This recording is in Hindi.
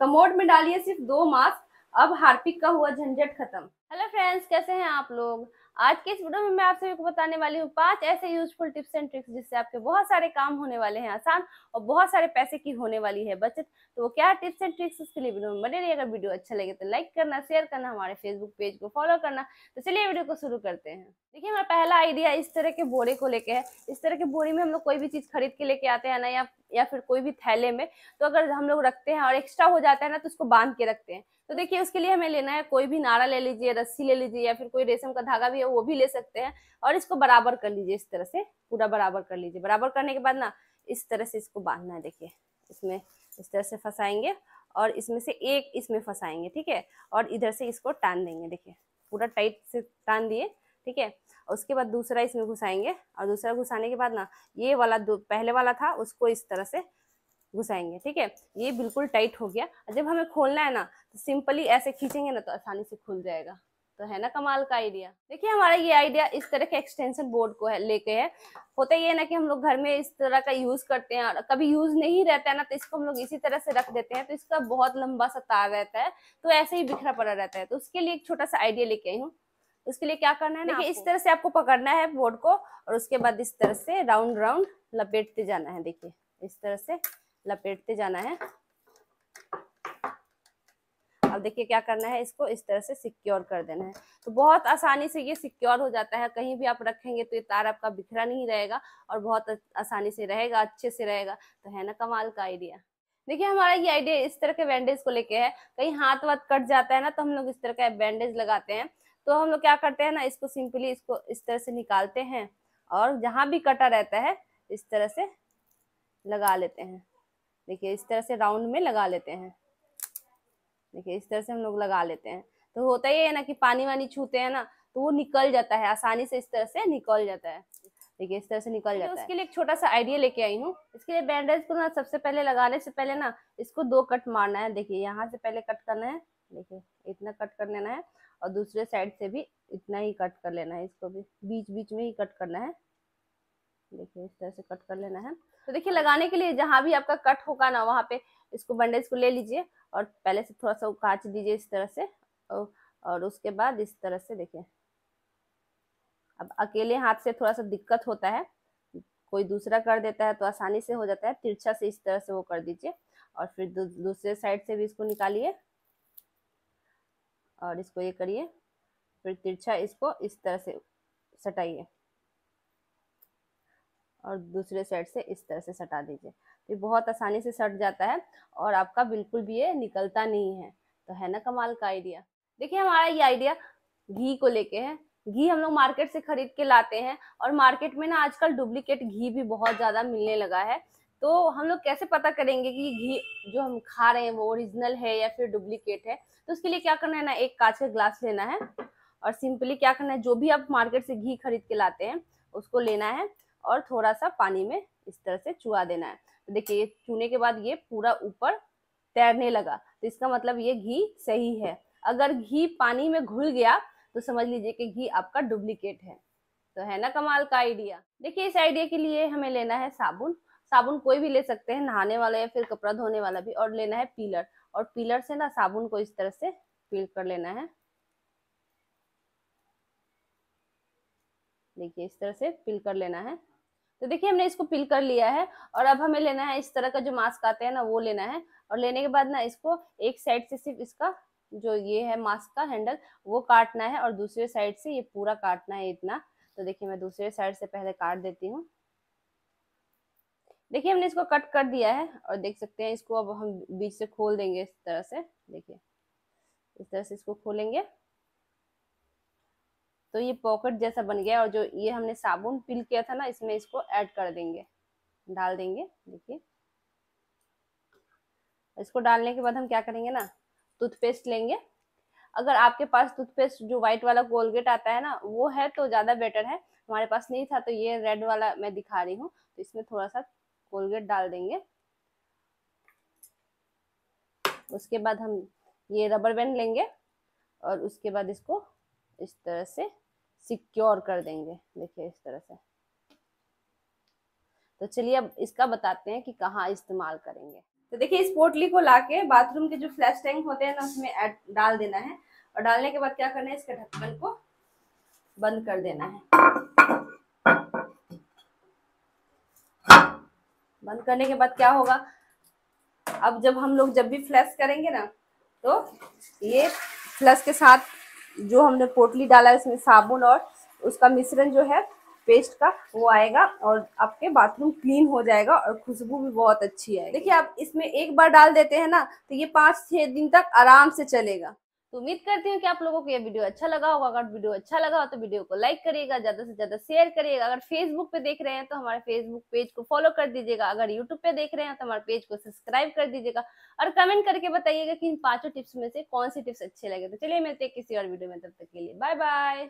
कमोड में डालिए सिर्फ दो मास्क अब हार्पिक का हुआ झंझट खत्म हेलो फ्रेंड्स कैसे हैं आप लोग आज के इस वीडियो में मैं आप सभी को बताने वाली हूँ पांच ऐसे यूजफुल टिप्स एंड ट्रिक्स जिससे आपके बहुत सारे काम होने वाले हैं आसान और बहुत सारे पैसे की होने वाली है बचत तो वो क्या टिप्स एंड ट्रिक्स इसके लिए वीडियो में बने रही अगर वीडियो अच्छा लगे तो लाइक करना शेयर करना हमारे फेसबुक पेज को फॉलो करना तो चलिए वीडियो को शुरू करते हैं देखिए हमारा पहला आइडिया इस तरह के बोरे को लेके है इस तरह के बोरे में हम लोग कोई भी चीज खरीद के लेके आते हैं ना या या फिर कोई भी थैले में तो अगर हम लोग रखते हैं और एक्स्ट्रा हो जाता है ना तो उसको बांध के रखते हैं तो देखिए उसके लिए हमें लेना है कोई भी नारा ले लीजिए रस्सी ले लीजिए या फिर कोई रेशम का धागा भी है वो भी ले सकते हैं और इसको बराबर कर लीजिए इस तरह से पूरा बराबर कर लीजिए बराबर करने के बाद ना इस तरह से इसको बांधना है देखिए इसमें इस तरह से फंसाएंगे और इसमें से एक इसमें फंसाएंगे ठीक है और इधर से इसको टान देंगे देखिए पूरा टाइट से टान दिए ठीक है उसके बाद दूसरा इसमें घुसाएंगे और दूसरा घुसाने के बाद ना ये वाला पहले वाला था उसको इस तरह से घुसाएंगे ठीक है ये बिल्कुल टाइट हो गया जब हमें खोलना है ना तो सिंपली ऐसे खींचेंगे ना तो आसानी से खुल जाएगा तो है ना कमाल का आइडिया देखिए हमारा ये आइडिया इस तरह के एक्सटेंशन बोर्ड को है लेके है होता ये ना कि हम लोग घर में इस तरह का यूज करते हैं और कभी यूज नहीं रहता है ना तो इसको हम लोग इसी तरह से रख देते हैं तो इसका बहुत लंबा सा तार रहता है तो ऐसे ही बिखरा पड़ा रहता है तो उसके लिए एक छोटा सा आइडिया लेके आई हूँ उसके लिए क्या करना है देखिए इस तरह से आपको पकड़ना है बोर्ड को और उसके बाद इस तरह से राउंड राउंड लपेटते जाना है देखिए इस तरह से लपेटते जाना है अब देखिए क्या करना है इसको इस तरह से सिक्योर कर देना है तो बहुत आसानी से ये सिक्योर हो जाता है कहीं भी आप रखेंगे तो ये तार आपका बिखरा नहीं रहेगा और बहुत आसानी से रहेगा अच्छे से रहेगा तो है ना कमाल का आइडिया देखिए हमारा ये आइडिया इस तरह के बैंडेज को लेके है कहीं हाथ वाथ कट जाता है ना तो हम लोग इस तरह का बैंडेज लगाते हैं तो हम लोग क्या करते हैं ना इसको सिंपली इसको इस तरह से निकालते हैं और जहां भी कटा रहता है इस तरह से लगा लेते हैं देखिए इस तरह से राउंड में लगा लेते हैं देखिए इस तरह से हम लोग लगा लेते हैं तो होता ही है ना कि पानी वानी छूते हैं ना तो वो निकल जाता है आसानी से इस तरह से निकल जाता है देखिए इस तरह से निकल जाता है उसके लिए एक छोटा सा आइडिया लेके आई हूँ इसके लिए बैंडेज को ना सबसे पहले लगाने से पहले ना इसको दो कट मारना है देखिए यहाँ से पहले कट करना है देखिए इतना कट कर लेना है और दूसरे साइड से भी इतना ही कट कर लेना है इसको भी बीच बीच में ही कट करना है देखिए इस तरह से कट कर लेना है तो देखिए हाँ। लगाने के लिए जहाँ भी आपका कट होगा ना वहाँ पे इसको बंडेज को ले लीजिए और पहले से थोड़ा सा काच दीजिए इस तरह से और उसके बाद इस तरह से देखिए अब अकेले हाथ से थोड़ा सा दिक्कत होता है कोई दूसरा कर देता है तो आसानी से हो जाता है तिरछा से इस तरह से वो कर दीजिए और फिर दू, दूसरे साइड से भी इसको निकालिए और इसको ये करिए फिर तिरछा इसको इस तरह से सटाइए और दूसरे साइड से इस तरह से सटा दीजिए तो ये बहुत आसानी से सट जाता है और आपका बिल्कुल भी ये निकलता नहीं है तो है ना कमाल का आइडिया देखिए हमारा ये आइडिया घी को लेके है घी हम लोग मार्केट से खरीद के लाते हैं और मार्केट में ना आजकल डुप्लीकेट घी भी बहुत ज़्यादा मिलने लगा है तो हम लोग कैसे पता करेंगे कि घी जो हम खा रहे हैं वो ओरिजिनल है या फिर डुप्लीकेट है तो उसके लिए क्या करना है ना एक कांच का ग्लास लेना है और सिंपली क्या करना है जो भी आप मार्केट से घी खरीद के लाते हैं उसको लेना है और थोड़ा सा पानी में इस तरह से चुआ देना है तो देखिए ये चुने के बाद ये पूरा ऊपर तैरने लगा तो इसका मतलब ये घी सही है अगर घी पानी में घुल गया तो समझ लीजिए कि घी आपका डुप्लीकेट है तो है ना कमाल का आइडिया देखिए इस आइडिया के लिए हमें लेना है साबुन साबुन कोई भी ले सकते हैं नहाने वाला या फिर कपड़ा धोने वाला भी और लेना है पीलर और पीलर से ना साबुन को इस तरह से पील कर लेना है देखिए इस तरह से पिल कर लेना है तो देखिए हमने इसको पिल कर लिया है और अब हमें लेना है इस तरह का जो मास्क आते हैं ना वो लेना है और लेने के बाद ना इसको एक साइड से सिर्फ इसका जो ये है मास्क का हैंडल वो काटना है और दूसरे साइड से ये पूरा काटना है इतना तो देखिए मैं दूसरे साइड से पहले काट देती हूँ देखिए हमने इसको कट कर दिया है और देख सकते हैं इसको अब हम बीच से खोल देंगे इस तरह से देखिए इस तरह से इसको खोलेंगे तो ये पॉकेट जैसा बन गया और जो ये हमने साबुन पिल किया था ना इसमें इसको ऐड कर देंगे डाल देंगे देखिए इसको डालने के बाद हम क्या करेंगे ना टूथपेस्ट लेंगे अगर आपके पास टूथपेस्ट जो व्हाइट वाला कोलगेट आता है ना वो है तो ज़्यादा बेटर है हमारे पास नहीं था तो ये रेड वाला मैं दिखा रही हूँ तो इसमें थोड़ा सा कोलगेट डाल देंगे उसके बाद हम ये रबर बैंड लेंगे और उसके बाद इसको इस तरह से सिक्योर कर देंगे देखिए इस तरह से तो चलिए अब इसका बताते हैं कि कहाँ इस्तेमाल करेंगे तो देखिए इस पोटली को लाके बाथरूम के जो फ्लैश टैंक होते हैं ना उसमें ऐड डाल देना है और डालने के बाद क्या करना है इसके ढक्कन को बंद कर देना है बंद करने के बाद क्या होगा अब जब हम लोग जब भी फ्लैश करेंगे ना तो ये फ्लैश के साथ जो हमने पोटली डाला है उसमें साबुन और उसका मिश्रण जो है पेस्ट का वो आएगा और आपके बाथरूम क्लीन हो जाएगा और खुशबू भी बहुत अच्छी आएगी देखिए आप इसमें एक बार डाल देते हैं ना तो ये पाँच छः दिन तक आराम से चलेगा तो उम्मीद करती हूँ कि आप लोगों को यह वीडियो अच्छा लगा होगा अगर वीडियो अच्छा लगा हो तो वीडियो को लाइक करिएगा ज्यादा से ज्यादा शेयर करिएगा अगर फेसबुक पे देख रहे हैं तो हमारे फेसबुक पेज को फॉलो कर दीजिएगा अगर यूट्यूब पे देख रहे हैं तो हमारे पेज को सब्सक्राइब कर दीजिएगा और कमेंट करके बताइएगा कि इन पांचों टिप्स में से कौन सी टिप्स अच्छे लगे तो चलिए मिलते हैं किसी और वीडियो में तब तक के लिए बाय बाय